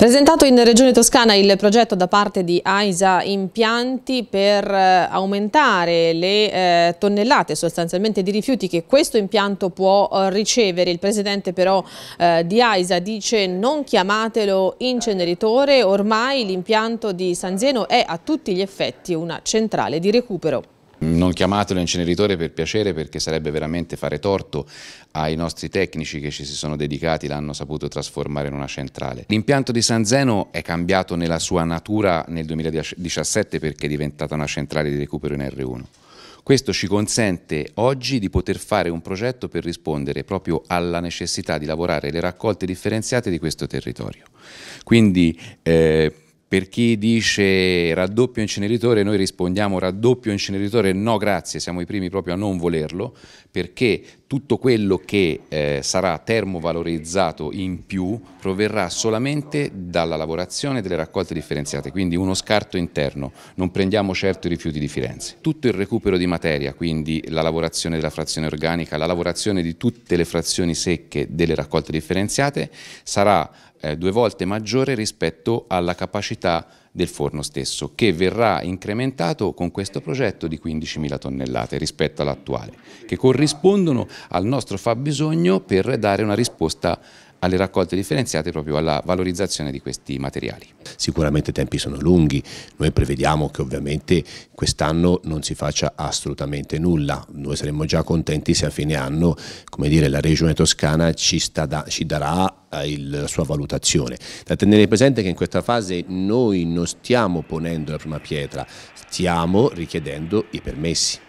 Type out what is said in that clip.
Presentato in Regione Toscana il progetto da parte di AISA Impianti per eh, aumentare le eh, tonnellate sostanzialmente di rifiuti che questo impianto può eh, ricevere. Il presidente però eh, di AISA dice non chiamatelo inceneritore, ormai l'impianto di San Zeno è a tutti gli effetti una centrale di recupero. Non chiamatelo inceneritore per piacere perché sarebbe veramente fare torto ai nostri tecnici che ci si sono dedicati, l'hanno saputo trasformare in una centrale. L'impianto di San Zeno è cambiato nella sua natura nel 2017 perché è diventata una centrale di recupero in R1. Questo ci consente oggi di poter fare un progetto per rispondere proprio alla necessità di lavorare le raccolte differenziate di questo territorio. Quindi eh, per chi dice raddoppio inceneritore, noi rispondiamo raddoppio inceneritore, no grazie, siamo i primi proprio a non volerlo, perché tutto quello che eh, sarà termovalorizzato in più proverrà solamente dalla lavorazione delle raccolte differenziate, quindi uno scarto interno, non prendiamo certo i rifiuti di Firenze. Tutto il recupero di materia, quindi la lavorazione della frazione organica, la lavorazione di tutte le frazioni secche delle raccolte differenziate, sarà eh, due volte maggiore rispetto alla capacità del forno stesso, che verrà incrementato con questo progetto di 15.000 tonnellate rispetto all'attuale, che corrispondono al nostro fabbisogno per dare una risposta alle raccolte differenziate proprio alla valorizzazione di questi materiali. Sicuramente i tempi sono lunghi, noi prevediamo che ovviamente quest'anno non si faccia assolutamente nulla, noi saremmo già contenti se a fine anno come dire, la regione toscana ci, da, ci darà eh, la sua valutazione. Da tenere presente che in questa fase noi non stiamo ponendo la prima pietra, stiamo richiedendo i permessi.